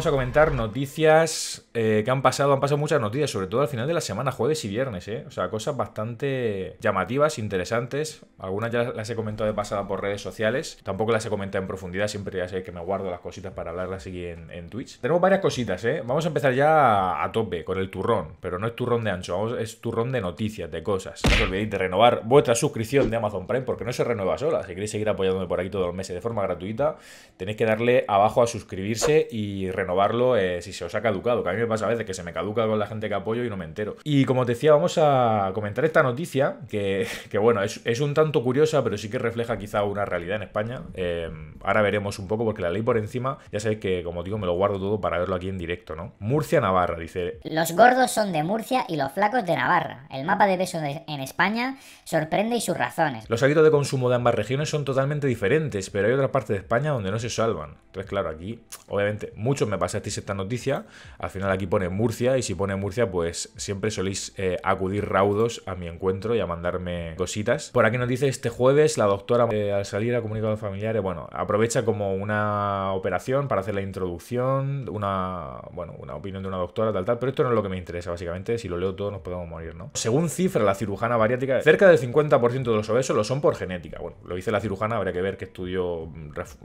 vamos a comentar noticias eh, que han pasado, han pasado muchas noticias, sobre todo al final de la semana, jueves y viernes, ¿eh? O sea, cosas bastante llamativas, interesantes. Algunas ya las he comentado de pasada por redes sociales. Tampoco las he comentado en profundidad, siempre ya sé que me guardo las cositas para hablarlas aquí en, en Twitch. Tenemos varias cositas, ¿eh? Vamos a empezar ya a, tope con el turrón, pero no es turrón de ancho, es turrón de noticias, de cosas. No os olvidéis de renovar vuestra suscripción de Amazon Prime porque no se renueva sola. Si queréis seguir apoyándome por aquí todos los meses de forma gratuita, tenéis que darle abajo a suscribirse y renovarlo eh, si se os ha caducado. Que me pasa a veces que se me caduca con la gente que apoyo y no me entero. Y como te decía, vamos a comentar esta noticia, que, bueno, es, un tanto curiosa, pero sí que refleja quizá una realidad en España. Eh, ahora veremos un poco, porque la ley por encima, ya sabéis que, como digo, me lo guardo todo para verlo aquí en directo, ¿no? Murcia-Navarra, dice... Los gordos son de Murcia y los flacos de Navarra. El mapa de peso en España sorprende y sus razones. Los hábitos de consumo de ambas regiones son totalmente diferentes, pero hay otras partes de España donde no se salvan. Entonces, claro, aquí, obviamente, muchos me pasasteis esta noticia, al final aquí pone Murcia y si pone Murcia pues siempre soléis eh, acudir raudos a mi encuentro y a mandarme cositas. Por aquí nos dice este jueves la doctora eh, al salir a comunicado familiares, bueno, aprovecha como una operación para hacer la introducción, una, bueno, una opinión de una doctora, tal, tal, pero esto no es lo que me interesa básicamente, si lo leo todo nos podemos morir, ¿no? Según cifra la cirujana bariátrica, cerca del 50% de los obesos lo son por genética, bueno, lo dice la cirujana, habría que ver qué estudio,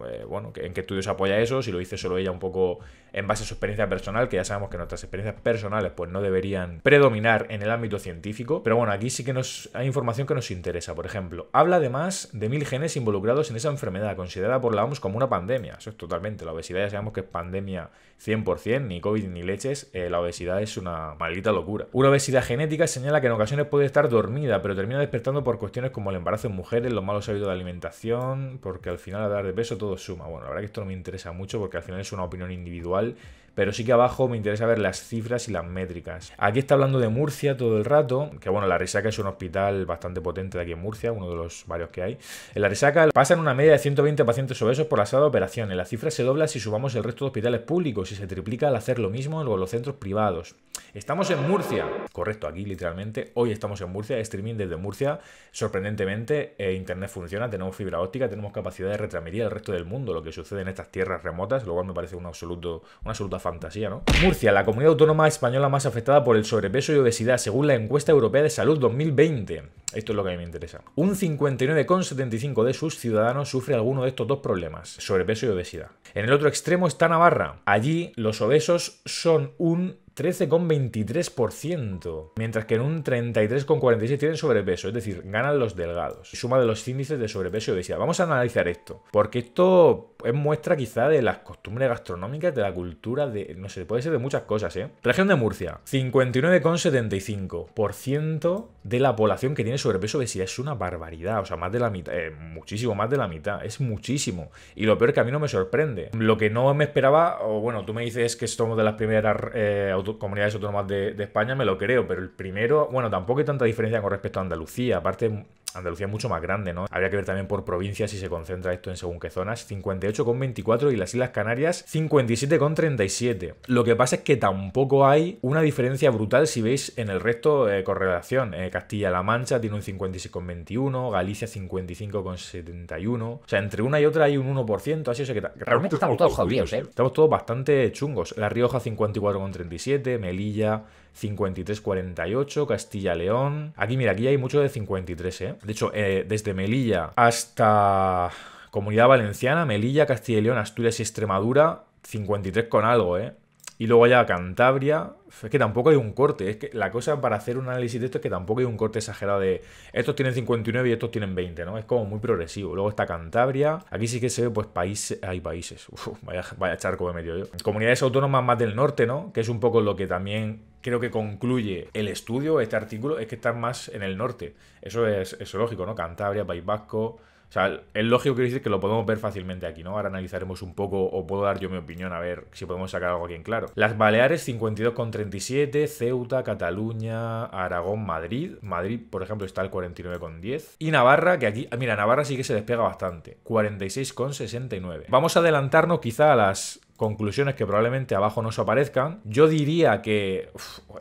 eh, bueno, en qué estudio se apoya eso, si lo dice solo ella un poco en base a su experiencia personal, que ya sabemos que nuestras experiencias personales pues no deberían predominar en el ámbito científico, pero bueno, aquí sí que nos hay información que nos interesa, por ejemplo, habla además de mil genes involucrados en esa enfermedad considerada por la OMS como una pandemia, eso es totalmente, la obesidad ya sabemos que es pandemia 100%, ni COVID ni leches, eh, la obesidad es una maldita locura. Una obesidad genética señala que en ocasiones puede estar dormida, pero termina despertando por cuestiones como el embarazo en mujeres, los malos hábitos de alimentación, porque al final a dar de peso todo suma. Bueno, la verdad que esto no me interesa mucho porque al final es una opinión individual pero sí que abajo me interesa ver las cifras y las métricas. Aquí está hablando de Murcia todo el rato, que bueno, la Resaca es un hospital bastante potente de aquí en Murcia, uno de los varios que hay. En la Resaca pasan una media de 120 pacientes obesos por la sala de operaciones. La cifra se dobla si subamos el resto de hospitales públicos y se triplica al hacer lo mismo en los centros privados. Estamos en Murcia. Correcto, aquí literalmente. Hoy estamos en Murcia, streaming desde Murcia. Sorprendentemente, eh, Internet funciona, tenemos fibra óptica, tenemos capacidad de retransmitir al resto del mundo lo que sucede en estas tierras remotas, lo cual me parece absoluto, una absoluta fantasía, ¿no? Murcia, la comunidad autónoma española más afectada por el sobrepeso y obesidad, según la encuesta europea de salud 2020. Esto es lo que a mí me interesa. Un 59,75 de sus ciudadanos sufre alguno de estos dos problemas, sobrepeso y obesidad. En el otro extremo está Navarra. Allí los obesos son un 13,23%, mientras que en un 33,46% tienen sobrepeso, es decir, ganan los delgados. Suma de los índices de sobrepeso y obesidad. Vamos a analizar esto, porque esto es muestra quizá de las costumbres gastronómicas, de la cultura, de, no sé, puede ser de muchas cosas, ¿eh? Región de Murcia, 59,75% de la población que tiene sobrepeso y obesidad. Es una barbaridad, o sea, más de la mitad, eh, muchísimo, más de la mitad, es muchísimo. Y lo peor que a mí no me sorprende. Lo que no me esperaba, o bueno, tú me dices que somos de las primeras eh, comunidades autónomas de, España me lo creo, pero el primero, bueno, tampoco hay tanta diferencia con respecto a Andalucía, aparte Andalucía es mucho más grande, ¿no? Habría que ver también por provincia si se concentra esto en según qué zonas. 58,24 y las Islas Canarias 57,37. Lo que pasa es que tampoco hay una diferencia brutal si veis en el resto eh, correlación. Eh, Castilla-La Mancha tiene un 56,21, Galicia 55,71. O sea, entre una y otra hay un 1%, así o sea que realmente estamos todos jodidos, ¿eh? ¿eh? Estamos todos bastante chungos. La Rioja 54,37, Melilla 53-48, Castilla-León. Aquí, mira, aquí hay mucho de 53, ¿eh? De hecho, eh, desde Melilla hasta Comunidad Valenciana, Melilla, Castilla y León, Asturias y Extremadura, 53 con algo, ¿eh? Y luego ya Cantabria, es que tampoco hay un corte. Es que la cosa para hacer un análisis de esto es que tampoco hay un corte exagerado de estos tienen 59 y estos tienen 20, ¿no? Es como muy progresivo. Luego está Cantabria, aquí sí que se ve, pues, países. Hay países, vaya, vaya charco de medio yo. Comunidades autónomas más del norte, ¿no? Que es un poco lo que también creo que concluye el estudio, este artículo, es que están más en el norte. Eso es, es lógico, ¿no? Cantabria, País Vasco. O sea, es lógico que decir que lo podemos ver fácilmente aquí, ¿no? Ahora analizaremos un poco, o puedo dar yo mi opinión, a ver si podemos sacar algo aquí en claro. Las Baleares 52,37, Ceuta, Cataluña, Aragón, Madrid. Madrid, por ejemplo, está al 49,10. Y Navarra, que aquí, mira, Navarra sí que se despega bastante, 46,69. Vamos a adelantarnos quizá a las conclusiones que probablemente abajo no se aparezcan. Yo diría que.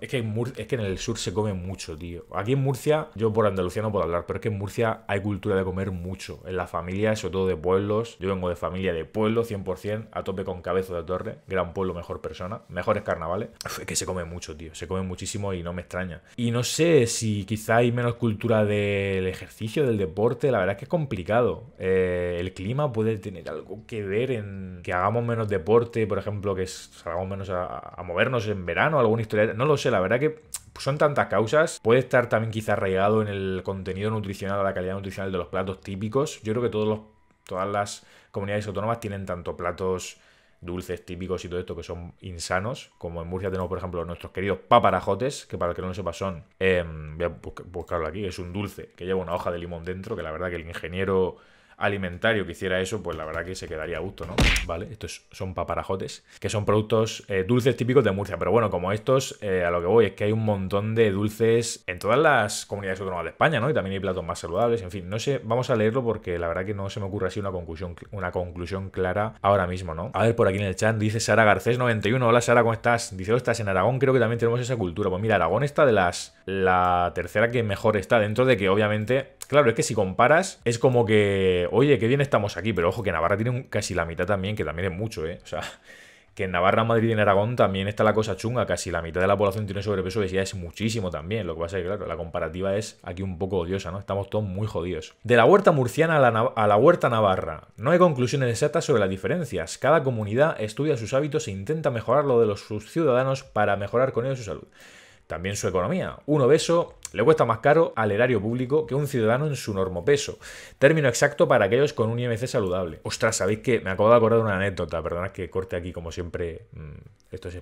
es, que en es que en el sur se come mucho, tío. Aquí en Murcia, yo por Andalucía no puedo hablar, pero es que en Murcia hay cultura de comer mucho. En la familia, sobre todo de pueblos. Yo vengo de familia de pueblo, 100%, a tope con cabeza de torre. Gran pueblo, mejor persona. Mejores carnavales. es que se come mucho, tío. Se come muchísimo y no me extraña. Y no sé si quizá hay menos cultura del ejercicio, del deporte. La verdad es que es complicado. Eh, el clima puede tener algo que ver en que hagamos menos deporte por ejemplo, que salgamos menos a, movernos en verano, alguna historia. No lo sé, la verdad que son tantas causas. Puede estar también quizá arraigado en el contenido nutricional, a la calidad nutricional de los platos típicos. Yo creo que todos los, todas las comunidades autónomas tienen tanto platos dulces típicos y todo esto que son insanos. Como en Murcia tenemos, por ejemplo, nuestros queridos paparajotes, que para el que no lo sepa son, em, voy a buscarlo aquí, es un dulce que lleva una hoja de limón dentro, que la verdad que el ingeniero alimentario que hiciera eso, pues la verdad que se quedaría a gusto, ¿no? Vale, estos son paparajotes, que son productos eh, dulces típicos de Murcia, pero bueno, como estos, eh, a lo que voy es que hay un montón de dulces en todas las comunidades autónomas de España, ¿no? Y también hay platos más saludables, en fin, no sé, vamos a leerlo porque la verdad que no se me ocurre así una conclusión, una conclusión clara ahora mismo, ¿no? A ver, por aquí en el chat dice Sara Garcés 91, hola Sara, ¿cómo estás? Dice, oh, estás en Aragón, creo que también tenemos esa cultura. Pues mira, Aragón está de las la tercera que mejor está, dentro de que obviamente Claro, es que si comparas, es como que, oye, qué bien estamos aquí, pero ojo que Navarra tiene casi la mitad también, que también es mucho, ¿eh? O sea, que en Navarra, Madrid y en Aragón también está la cosa chunga, casi la mitad de la población tiene sobrepeso, obesidad es muchísimo también, lo que pasa es que, claro, la comparativa es aquí un poco odiosa, ¿no? Estamos todos muy jodidos. De la huerta murciana a la, huerta navarra, no hay conclusiones exactas sobre las diferencias, cada comunidad estudia sus hábitos e intenta mejorar lo de los, sus ciudadanos para mejorar con ellos su salud. También su economía. Un obeso le cuesta más caro al erario público que un ciudadano en su normopeso. Término exacto para aquellos con un IMC saludable. Ostras, sabéis que me acabo de acordar de una anécdota, perdonad que corte aquí como siempre, mm, esto es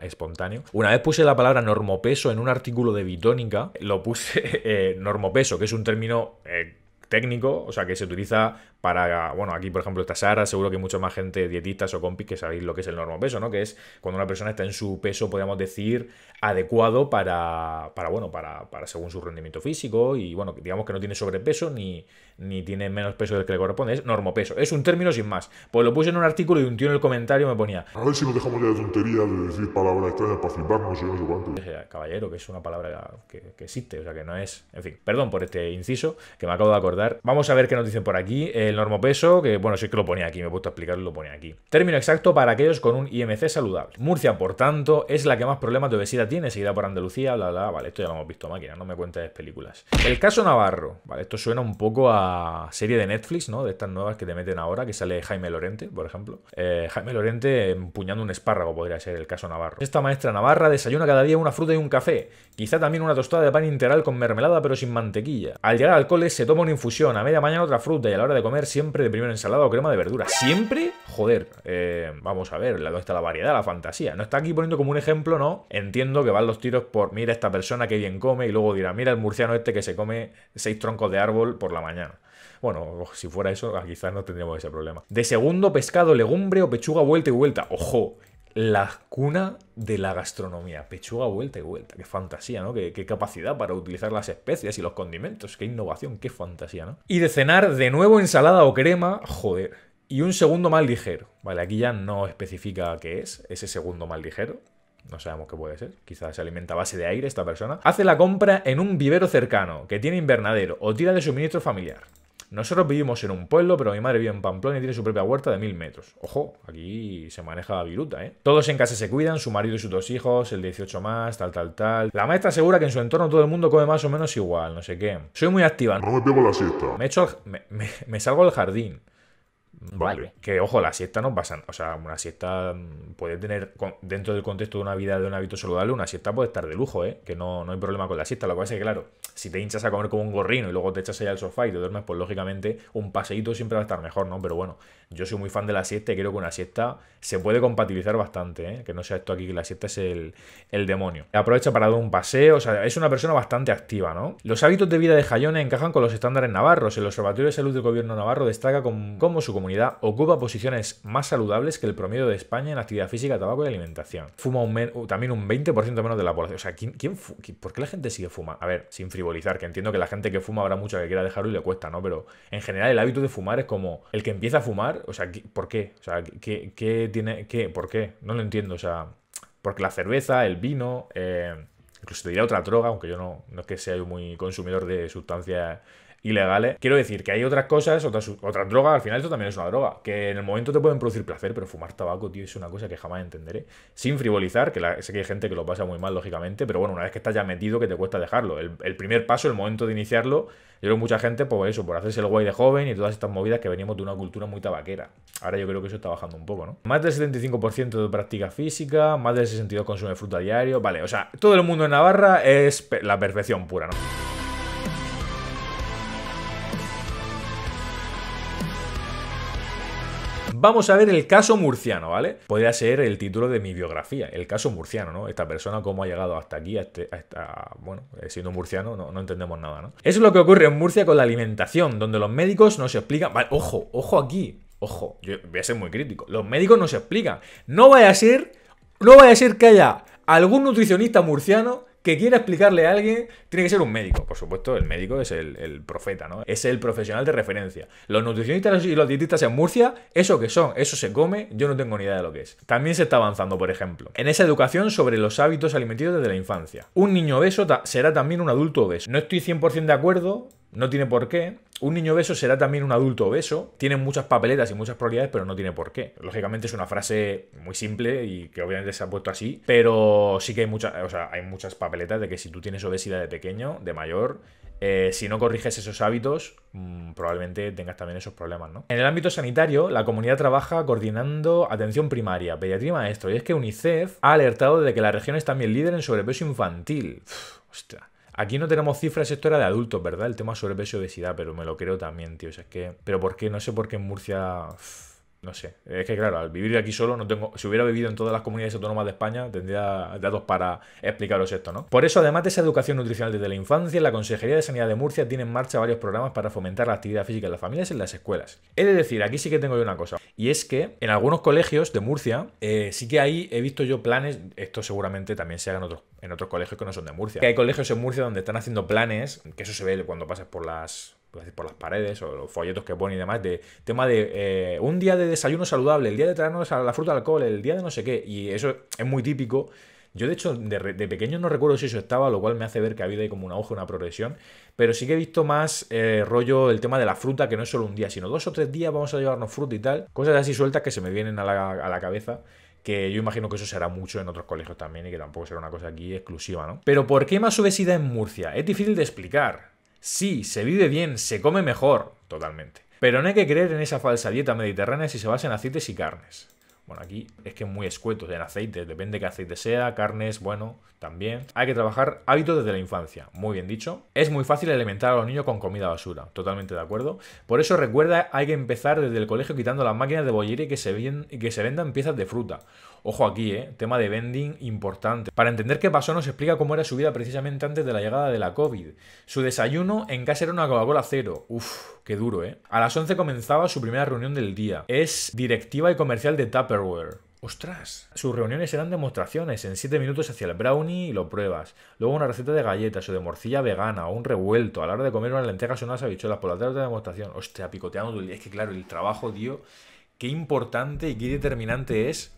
espontáneo. Una vez puse la palabra normopeso en un artículo de Bitónica, lo puse eh, normopeso, que es un término... Eh, técnico, o sea, que se utiliza para, bueno, aquí por ejemplo está Sara, seguro que hay mucha más gente, dietistas o compis, que sabéis lo que es el normopeso, ¿no? Que es cuando una persona está en su peso, podríamos decir, adecuado para, para bueno, para, para según su rendimiento físico y, bueno, digamos que no tiene sobrepeso ni, ni tiene menos peso del que le corresponde, es normopeso. Es un término sin más. Pues lo puse en un artículo y un tío en el comentario me ponía... A ver si nos dejamos ya de tonterías de decir palabras extrañas para fliparnos, no sé cuánto. Eh, caballero, que es una palabra que, que, existe, o sea que no es... En fin, perdón por este inciso, que me acabo de acordar. Vamos a ver qué nos dicen por aquí. Eh, el normopeso, que bueno, si es que lo ponía aquí, me he puesto a explicarlo, lo ponía aquí. Término exacto para aquellos con un IMC saludable. Murcia, por tanto, es la que más problemas de obesidad tiene, seguida por Andalucía, bla, bla, vale, esto ya lo hemos visto máquina, no me cuentes películas. El caso Navarro, vale, esto suena un poco a serie de Netflix, ¿no? De estas nuevas que te meten ahora, que sale Jaime Lorente, por ejemplo. Eh, Jaime Lorente empuñando un espárrago podría ser el caso Navarro. Esta maestra Navarra desayuna cada día una fruta y un café, quizá también una tostada de pan integral con mermelada pero sin mantequilla. Al llegar al cole se toma una infusión, a media mañana otra fruta y a la hora de comer siempre de primero ensalada o crema de verdura. ¿Siempre? Joder, eh, vamos a ver, ¿dónde está la variedad, la fantasía? No está aquí poniendo como un ejemplo, ¿no? Entiendo que van los tiros por, mira esta persona que bien come, y luego dirá, mira el murciano este que se come seis troncos de árbol por la mañana. Bueno, si fuera eso, ah, quizás no tendríamos ese problema. De segundo, pescado, legumbre o pechuga vuelta y vuelta. Ojo, la cuna de la gastronomía. Pechuga vuelta y vuelta. Qué fantasía, ¿no? Qué, capacidad para utilizar las especias y los condimentos. Qué innovación, qué fantasía, ¿no? Y de cenar, de nuevo ensalada o crema. Joder. Y un segundo mal ligero. Vale, aquí ya no especifica qué es ese segundo mal ligero. No sabemos qué puede ser. Quizás se alimenta a base de aire esta persona. Hace la compra en un vivero cercano que tiene invernadero o tira de suministro familiar. Nosotros vivimos en un pueblo, pero mi madre vive en Pamplona y tiene su propia huerta de mil metros. Ojo, aquí se maneja la viruta, ¿eh? Todos en casa se cuidan, su marido y sus dos hijos, el 18 más, tal, tal, tal. La maestra asegura que en su entorno todo el mundo come más o menos igual, no sé qué. Soy muy activa. No me pego la siesta. Me, echo, me salgo al jardín. Vale. Que ojo, la siesta no pasa. O sea, una siesta mm, puede tener, dentro del contexto de una vida de un hábito saludable, una siesta puede estar de lujo, ¿eh? Que no, no hay problema con la siesta. Lo que pasa es que, claro, si te hinchas a comer como un gorrino y luego te echas allá al sofá y te duermes, pues lógicamente un paseíto siempre va a estar mejor, ¿no? Pero bueno, yo soy muy fan de la siesta y creo que una siesta se puede compatibilizar bastante, ¿eh? Que no sea esto aquí que la siesta es el, el demonio. Aprovecha para dar un paseo, o sea, es una persona bastante activa, ¿no? Los hábitos de vida de Jayone encajan con los estándares navarros. El Observatorio de Salud del Gobierno Navarro destaca como su comunidad ocupa posiciones más saludables que el promedio de España en actividad física, tabaco y alimentación. Fuma un también un 20% menos de la población. O sea, ¿quién, quién por qué la gente sigue fumando? A ver, sin frivolizar, que entiendo que la gente que fuma habrá mucha que quiera dejarlo y le cuesta, ¿no? Pero en general el hábito de fumar es como el que empieza a fumar, o sea, ¿por qué? O sea, ¿qué, tiene, qué, por qué? No lo entiendo, o sea, porque la cerveza, el vino, eh, incluso te diría otra droga, aunque yo no, no es que sea yo muy consumidor de sustancias ilegales. Quiero decir que hay otras cosas, otras, otras drogas, al final esto también es una droga, que en el momento te pueden producir placer, pero fumar tabaco, tío, es una cosa que jamás entenderé. Sin frivolizar, que sé que hay gente que lo pasa muy mal, lógicamente, pero bueno, una vez que estás ya metido, que te cuesta dejarlo. El, primer paso, el momento de iniciarlo, yo creo que mucha gente, por pues eso, por hacerse el guay de joven y todas estas movidas que venimos de una cultura muy tabaquera. Ahora yo creo que eso está bajando un poco, ¿no? Más del 75% de práctica física, más del 62% consume fruta diario, vale, o sea, todo el mundo en Navarra es la perfección pura, ¿no? Vamos a ver el caso murciano, ¿vale? Podría ser el título de mi biografía, el caso murciano, ¿no? Esta persona, cómo ha llegado hasta aquí, este, bueno, eh, siendo murciano, no, entendemos nada, ¿no? Eso es lo que ocurre en Murcia con la alimentación, donde los médicos nos explican, vale, ojo, ojo aquí, ojo, yo voy a ser muy crítico, los médicos no se explican, no vaya a ser, no vaya a ser que haya algún nutricionista murciano que quiera explicarle a alguien, tiene que ser un médico. Por supuesto, el médico es el, profeta, ¿no? Es el profesional de referencia. Los nutricionistas y los dietistas en Murcia, eso que son, eso se come, yo no tengo ni idea de lo que es. También se está avanzando, por ejemplo, en esa educación sobre los hábitos alimenticios desde la infancia. Un niño obeso será también un adulto obeso. No estoy 100% de acuerdo, no tiene por qué. Un niño obeso será también un adulto obeso. Tiene muchas papeletas y muchas probabilidades, pero no tiene por qué. Lógicamente es una frase muy simple y que obviamente se ha puesto así, pero sí que hay muchas, o sea, hay muchas papeletas de que si tú tienes obesidad de pequeño, de mayor, eh, si no corriges esos hábitos, mm, probablemente tengas también esos problemas, ¿no? En el ámbito sanitario, la comunidad trabaja coordinando atención primaria, pediatría maestro. Y es que UNICEF ha alertado de que la región es también líder en sobrepeso infantil. Aquí no tenemos cifras, esto era de adultos, ¿verdad? El tema sobrepeso y obesidad, pero me lo creo también, tío. O sea, es que. Pero ¿por qué? No sé por qué en Murcia no sé, es que claro, al vivir aquí solo no tengo, si hubiera vivido en todas las comunidades autónomas de España, tendría datos para explicaros esto, ¿no? Por eso, además de esa educación nutricional desde la infancia, la Consejería de Sanidad de Murcia tiene en marcha varios programas para fomentar la actividad física en las familias en las escuelas. He de decir, aquí sí que tengo yo una cosa, y es que en algunos colegios de Murcia, eh, sí que ahí he visto yo planes, esto seguramente también se haga en otros, en otros colegios que no son de Murcia, que hay colegios en Murcia donde están haciendo planes, que eso se ve cuando pasas por las pues, por las paredes o los folletos que pone y demás, de tema de eh, un día de desayuno saludable, el día de traernos a la fruta al alcohol, el día de no sé qué, y eso es muy típico. Yo de hecho de, pequeño no recuerdo si eso estaba, lo cual me hace ver que ha habido ahí como una hoja, una progresión, pero sí que he visto más eh, rollo el tema de la fruta, que no es solo un día, sino dos o tres días vamos a llevarnos fruta y tal, cosas así sueltas que se me vienen a la, a la cabeza que yo imagino que eso será mucho en otros colegios también y que tampoco será una cosa aquí exclusiva, ¿no? Pero ¿por qué más obesidad en Murcia? Es difícil de explicar. Sí, se vive bien, se come mejor, totalmente. Pero no hay que creer en esa falsa dieta mediterránea si se basa en aceites y carnes. Bueno, aquí es que es muy escueto en aceites, depende qué aceite sea, carnes, bueno, también. Hay que trabajar hábitos desde la infancia, muy bien dicho. Es muy fácil alimentar a los niños con comida basura, totalmente de acuerdo. Por eso recuerda, hay que empezar desde el colegio quitando las máquinas de bollería y que se, que se vendan piezas de fruta. Ojo aquí, ¿eh? Tema de vending importante. Para entender qué pasó, nos explica cómo era su vida precisamente antes de la llegada de la COVID. Su desayuno en casa era una coca cero. Uf, qué duro, ¿eh? A las 11 comenzaba su primera reunión del día. Es directiva y comercial de Tupperware. ¡Ostras! Sus reuniones eran demostraciones. En 7 minutos hacia el brownie y lo pruebas. Luego una receta de galletas o de morcilla vegana o un revuelto. A la hora de comer una lentejas o unas habichuelas. Por la tarde de demostración. Ostras, picoteando todo día. Es que claro, el trabajo, tío, qué importante y qué determinante es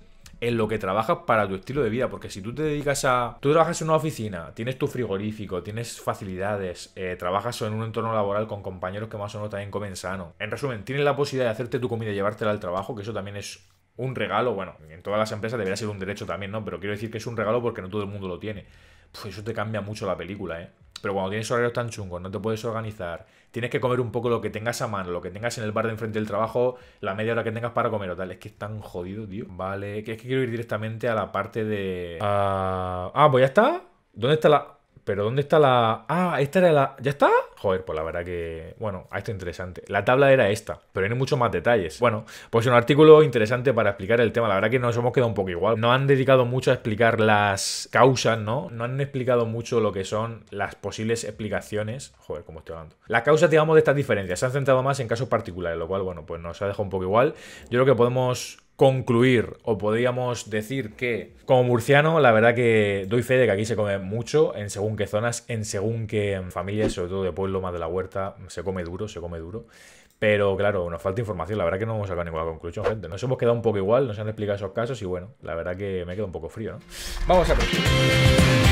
en lo que trabajas para tu estilo de vida. Porque si tú te dedicas a. Tú trabajas en una oficina, tienes tu frigorífico, tienes facilidades, eh, trabajas en un entorno laboral con compañeros que más o menos también comen sano. En resumen, tienes la posibilidad de hacerte tu comida y llevártela al trabajo, que eso también es un regalo. Bueno, en todas las empresas debería ser un derecho también, ¿no? Pero quiero decir que es un regalo porque no todo el mundo lo tiene pues eso te cambia mucho la película, ¿eh? Pero cuando tienes horarios tan chungos, no te puedes organizar, tienes que comer un poco lo que tengas a mano, lo que tengas en el bar de enfrente del trabajo, la media hora que tengas para comer o tal. Es que es tan jodido, tío. Vale, es que quiero ir directamente a la parte de... Ah, ah pues ya está. ¿Dónde está la...? Pero ¿dónde está la...? Ah, esta era la... ¿Ya está? Joder, pues la verdad que... Bueno, a ah, esto interesante. La tabla era esta, pero tiene muchos más detalles. Bueno, pues un artículo interesante para explicar el tema. La verdad que nos hemos quedado un poco igual. No han dedicado mucho a explicar las causas, ¿no? No han explicado mucho lo que son las posibles explicaciones. Joder, cómo estoy hablando. Las causas, digamos, de estas diferencias. Se han centrado más en casos particulares, lo cual, bueno, pues nos ha dejado un poco igual. Yo creo que podemos concluir o podríamos decir que como murciano la verdad que doy fe de que aquí se come mucho en según qué zonas, en según qué familias, sobre todo de pueblo más de la huerta, se come duro, se come duro. Pero claro, nos falta información, la verdad que no hemos sacado ninguna conclusión, gente. Nos hemos quedado un poco igual, nos han explicado esos casos y bueno, la verdad que me queda un poco frío, ¿no? Vamos a ver.